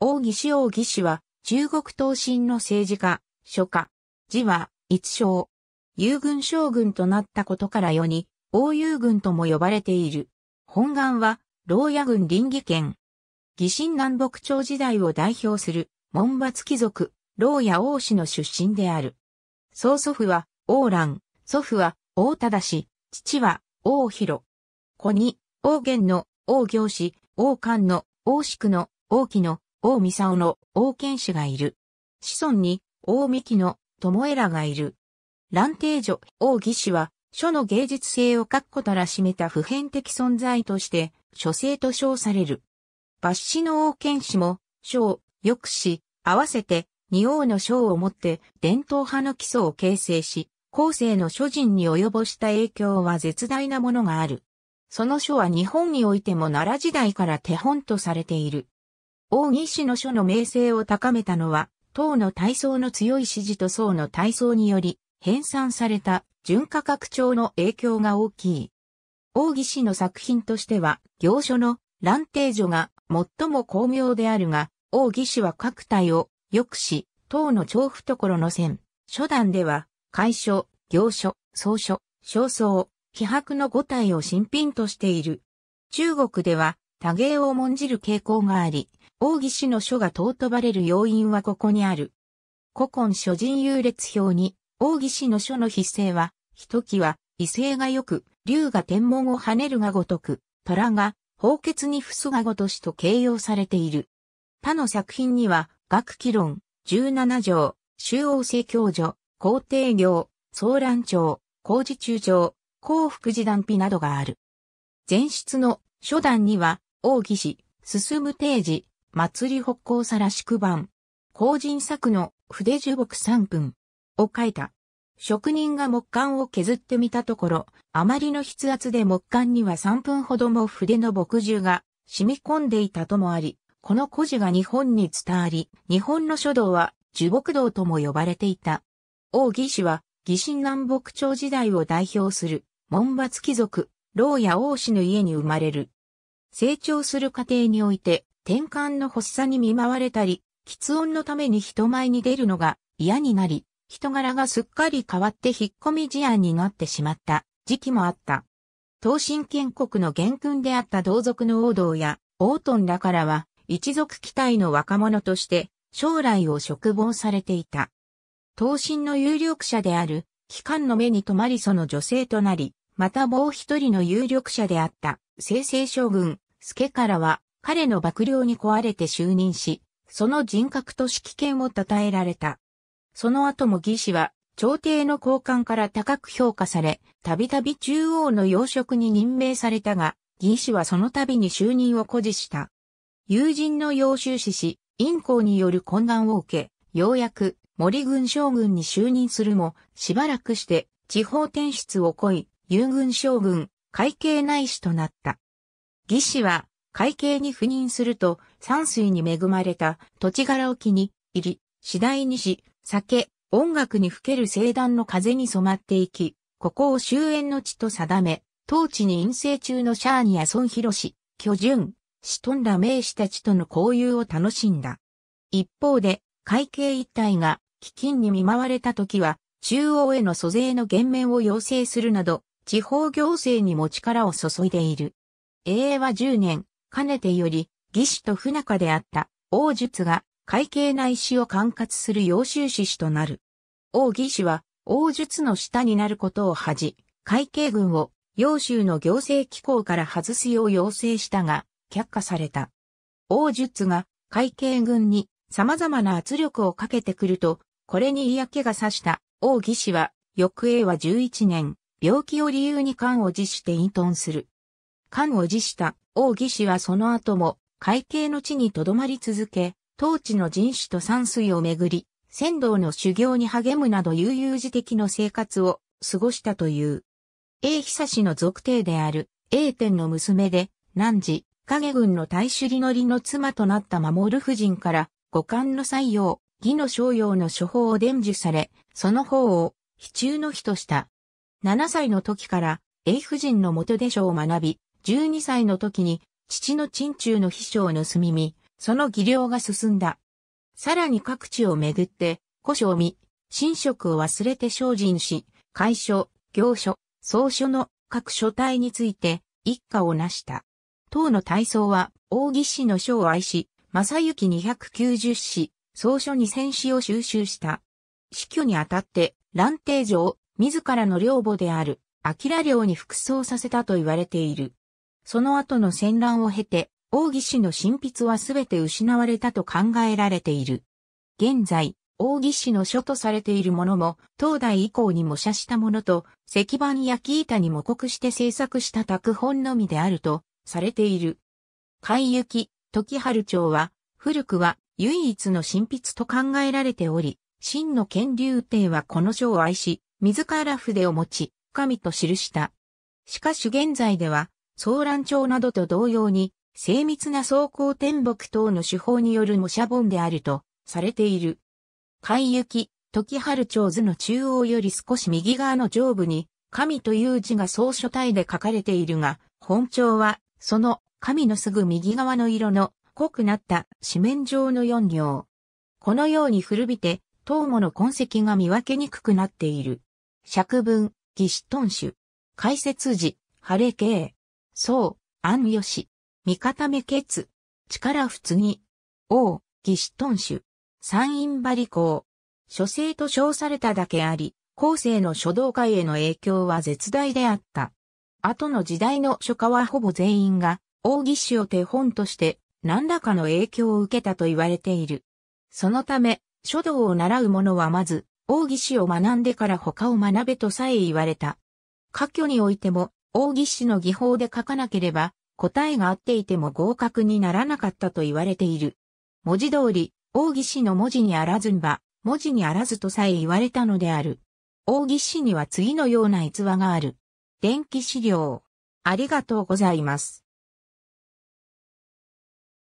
王義氏王義氏は、中国東進の政治家、書家。字は、一将。遊軍将軍となったことから世に、王遊軍とも呼ばれている。本願は、牢屋軍林義県。義信南北朝時代を代表する、門閥貴族、牢屋王氏の出身である。曽祖父は、王蘭、祖父は、王忠氏、父は、王広。子に、王元の、王行氏、王官の、王宿の、王貴の、大見沙の王剣士がいる。子孫に大見木の友枝がいる。蘭定女王義士は書の芸術性を確固たらしめた普遍的存在として書生と称される。抜子の王剣士も章、抑止、合わせて二王の章をもって伝統派の基礎を形成し、後世の諸人に及ぼした影響は絶大なものがある。その書は日本においても奈良時代から手本とされている。王義氏の書の名声を高めたのは、唐の体操の強い支持と宋の体操により、編纂された純価格調の影響が大きい。王義氏の作品としては、行書の蘭定書が最も巧妙であるが、王義氏は各体を抑し、唐の調布ところの線、初段では、会書、行書、草書、焦燥、気迫の五体を新品としている。中国では、多芸を重んじる傾向があり、王義氏の書が尊ばれる要因はここにある。古今諸人優劣表に、王義氏の書の筆勢は、ひときわ、威勢が良く、竜が天文を跳ねるがごとく、虎が、宝血に伏すがごとしと形容されている。他の作品には、学記論、十七条、周王正教助、皇帝行、総乱朝、工事中朝、幸福寺断碑などがある。前室の初段には、王義氏、進む定時、祭り北高さらしく版。人作の筆樹木3分を書いた。職人が木管を削ってみたところ、あまりの筆圧で木管には3分ほども筆の墨汁が染み込んでいたともあり、この古事が日本に伝わり、日本の書道は樹木道とも呼ばれていた。王義氏は、義神南北朝時代を代表する、門閥貴族、老や王氏の家に生まれる。成長する過程において、転換の発作に見舞われたり、喫音のために人前に出るのが嫌になり、人柄がすっかり変わって引っ込み事案になってしまった時期もあった。東進建国の元君であった同族の王道や、王トンらからは、一族期待の若者として、将来を嘱望されていた。東進の有力者である、機関の目に留まりその女性となり、またもう一人の有力者であった、清々将軍、助からは、彼の幕僚に壊れて就任し、その人格と指揮権を称えられた。その後も義士は、朝廷の高官から高く評価され、たびたび中央の要職に任命されたが、義士はその度に就任を誇示した。友人の要収支し、陰行による混乱を受け、ようやく森軍将軍に就任するも、しばらくして地方転出をこい、友軍将軍、会計内史となった。義士は会計に赴任すると、山水に恵まれた土地柄を気に入り、次第にし、酒、音楽に吹ける盛壇の風に染まっていき、ここを終焉の地と定め、当地に陰性中のシャーニン・孫ロシ、巨潤、シトンら名士たちとの交友を楽しんだ。一方で、会計一帯が飢饉に見舞われた時は、中央への租税の減免を要請するなど、地方行政にも力を注いでいる。永和10年、かねてより、義士と不仲であった王術が会計内史を管轄する要州志士となる。王義士は王術の下になることを恥じ、会計軍を要州の行政機構から外すよう要請したが、却下された。王術が会計軍に様々な圧力をかけてくると、これに嫌気がさした王義士は、翌英は11年、病気を理由に官を辞して隠遁する。官を辞した王義氏はその後も、海計の地に留まり続け、当地の人種と山水をめぐり、仙道の修行に励むなど悠々自適の生活を過ごしたという。英久氏の属帝である英天の娘で、南寺、影軍の大首里のりの妻となった守夫人から、五冠の採用、義の商用の処方を伝授され、その方を、非中の日とした。7歳の時から、英夫人の元弟書を学び、12歳の時に父の鎮中の秘書を盗み見、その技量が進んだ。さらに各地をめぐって、古書を見、新職を忘れて精進し、会所、行書、草書の各書体について一家を成した。当の体操は、大義氏の書を愛し、正幸290詩、草書2000を収集した。死去にあたって、蘭亭城、自らの領母である、明領に服装させたと言われている。その後の戦乱を経て、王義氏の神筆はすべて失われたと考えられている。現在、王義氏の書とされているものも、当代以降に模写したものと、石板木板に模刻して制作した拓本のみであると、されている。海行、時春町は、古くは唯一の神筆と考えられており、真の剣竜帝はこの書を愛し、自ら筆を持ち、神と記した。しかし現在では、ソ乱ラなどと同様に、精密な走行転木等の手法による模写本であると、されている。海行、時春町図の中央より少し右側の上部に、神という字が総書体で書かれているが、本町は、その、神のすぐ右側の色の、濃くなった四面状の四行。このように古びて、唐もの痕跡が見分けにくくなっている。釈文、義士頓主。解説時、晴れ系。そう、安吉。三方目決。力不継ぎ。王、義士頓主。三院馬利公。書生と称されただけあり、後世の書道界への影響は絶大であった。後の時代の書家はほぼ全員が、王義士を手本として、何らかの影響を受けたと言われている。そのため、書道を習う者はまず、王義士を学んでから他を学べとさえ言われた。科挙においても、奥義士の技法で書かなければ、答えが合っていても合格にならなかったと言われている。文字通り、奥義士の文字にあらずんば、文字にあらずとさえ言われたのである。奥義士には次のような逸話がある。電気資料。ありがとうございます。